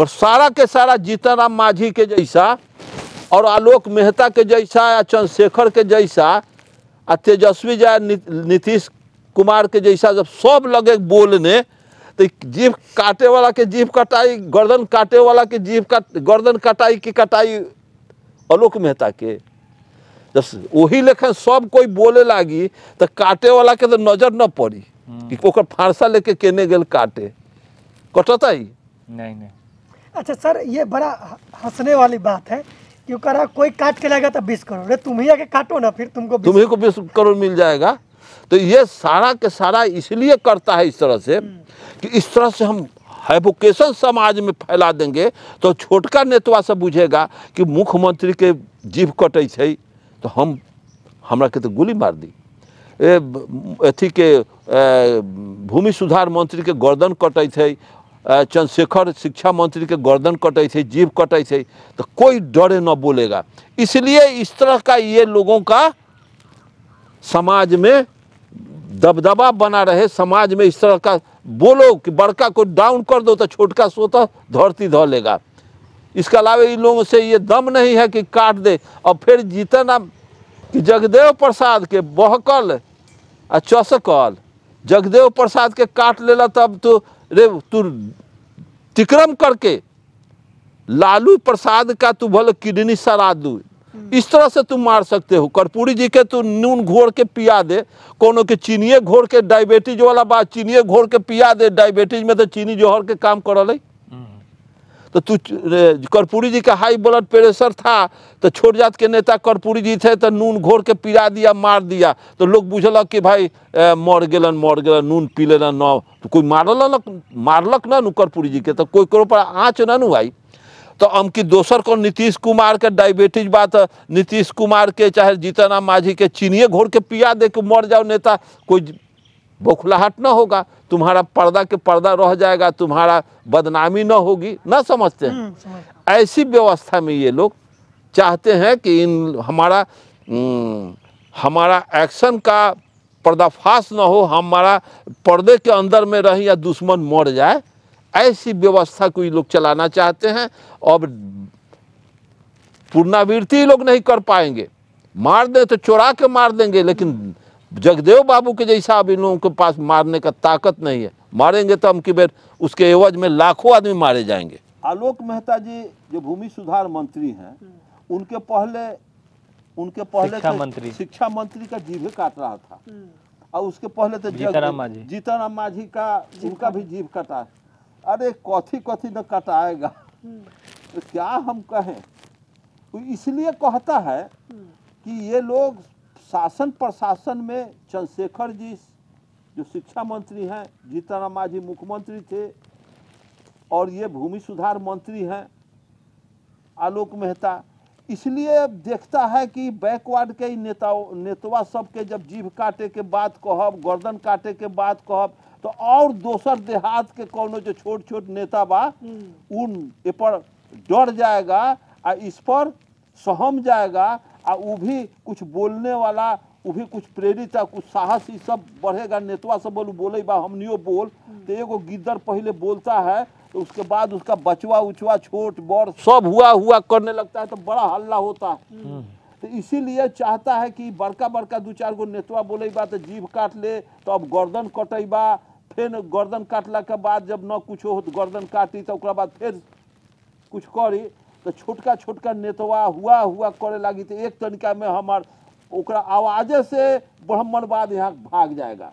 और सारा के सारा जीतन राम माझी के जैसा और आलोक मेहता के जैसा या चंद्रशेखर के जैसा आ तेजस्वी जय नीतीश कुमार के जैसा जब सब लगे बोलने तो जीप काटे वाला के जीप कटाई गर्दन काटे वाला के जीप का गर्दन कटाई की कटाई आलोक मेहता के जब वही लेखन सब कोई बोले लागी तो काटे वाला के तो नजर न पड़ी कि हम्म। लेके केने गल काटे कटत नहीं नहीं अच्छा सर ये बड़ा हंसने वाली बात है क्यों कह रहा कोई काट के लाएगा तो बीस करोड़ अरे तुम ही आके काटो ना फिर तुमको तुम्हें को बीस करोड़ मिल जाएगा तो ये सारा के सारा इसलिए करता है इस तरह से कि इस तरह से हम हैवोकेशन समाज में फैला देंगे तो छोटका नेतवा सब बुझेगा कि मुख्यमंत्री के जीव कटै तो हम हमरा के तो गोली मार दी अथी के भूमि सुधार मंत्री के गर्दन कटे चंद्रशेखर शिक्षा मंत्री के गर्दन कटाई से जीव कटाई से तो कोई डरे न बोलेगा इसलिए इस तरह का ये लोगों का समाज में दबदबा बना रहे समाज में इस तरह का बोलो कि बड़का को डाउन कर दो तो छोटका सोता धरती धो लेगा इसके अलावा इन लोगों से ये दम नहीं है कि काट दे और फिर जितना कि जगदेव प्रसाद के बहकल आ चौसकल जगदेव प्रसाद के काट लेला तब तो रे तू तिक्रम करके लालू प्रसाद का तू भले किडनी सरा दू हम्म। इस तरह से तुम मार सकते हो कर्पूरी जी के तू नून घोर के पिया दे कोनो के चीनिए घोर के डायबिटीज वाला बात चीनिए घोर के पिया दे डायबिटीज में तो चीनी जोहर के काम कर है तो तू कर्पूरी जी का हाई ब्लड प्रेशर था तो छोट जात के नेता कर्पूरी जी थे तो नून घोर के पिरा दिया मार दिया तो लोग बुझलक कि भाई मर गलन मर गल नून पी लेन न तो कोई मारल मारलक ना नू कर्पूरी जी के तो कोई करो पर आँच ना नू आई तो हम कि दोसर को नीतीश कुमार के डायबिटीज बात नीतीश कुमार के चाहे जीतन राम माझी के चीनिए घोर के पिया दे के मर जाओ नेता कोई बौखलाहट ना होगा तुम्हारा पर्दा के पर्दा रह जाएगा तुम्हारा बदनामी ना होगी ना समझते हैं हम्म, ऐसी व्यवस्था में ये लोग चाहते हैं कि इन हमारा हमारा एक्शन का पर्दाफाश ना हो हमारा पर्दे के अंदर में रहें या दुश्मन मर जाए ऐसी व्यवस्था को ये लोग चलाना चाहते हैं और पुनरावृत्ति लोग नहीं कर पाएंगे मार दें तो चोरा के मार देंगे लेकिन जगदेव बाबू के जैसा अब इन लोगों के पास मारने का ताकत नहीं है मारेंगे तो हम की बेर उसके एवज में लाखों आदमी मारे जाएंगे आलोक मेहता जी जो भूमि सुधार मंत्री हैं उनके पहले उनके पहले शिक्षा तो मंत्री शिक्षा मंत्री का जीभ काट रहा था हम्म। और उसके पहले तो जीताराम माझी जीताराम माझी का उनका भी जीभ कटा अरे कथी कथी न कटाएगा हम्म। तो क्या हम कहें तो इसलिए कहता है हम्म। कि ये लोग शासन प्रशासन में चंद्रशेखर जी जो शिक्षा मंत्री हैं जीतन मांझी मुख्यमंत्री थे और ये भूमि सुधार मंत्री हैं आलोक मेहता इसलिए देखता है कि बैकवर्ड के ही नेताओं नेतवा सबके जब जीभ काटे के बात कहब गर्दन काटे के बात कहब तो और दोसर देहात के कोनो जो छोट छोट नेता बा हम्म। उन पर डर जाएगा आ इस पर सहम जाएगा आ वो भी कुछ बोलने वाला वो भी कुछ प्रेरित है कुछ साहस ये सब बढ़ेगा नेतवा सब बोलू बोले बा नहीं बोल तो एगो गिद्दर पहले बोलता है तो उसके बाद उसका बचवा उचवा छोट बड़ सब हुआ हुआ करने लगता है तो बड़ा हल्ला होता है तो इसीलिए चाहता है कि बड़का बड़का दो चार गो नेतवा बोले बा तो जीभ काट ले तो अब गर्दन कटे बा फिर गर्दन काटला के बाद जब न कुछ हो तो गर्दन काटी तो बाद फिर कुछ करी तो छोटका छोटका नेतवा हुआ हुआ करे लगी तो एक तनिका में हमार ओकरा आवाजे से ब्राह्मणवाद यहाँ भाग जाएगा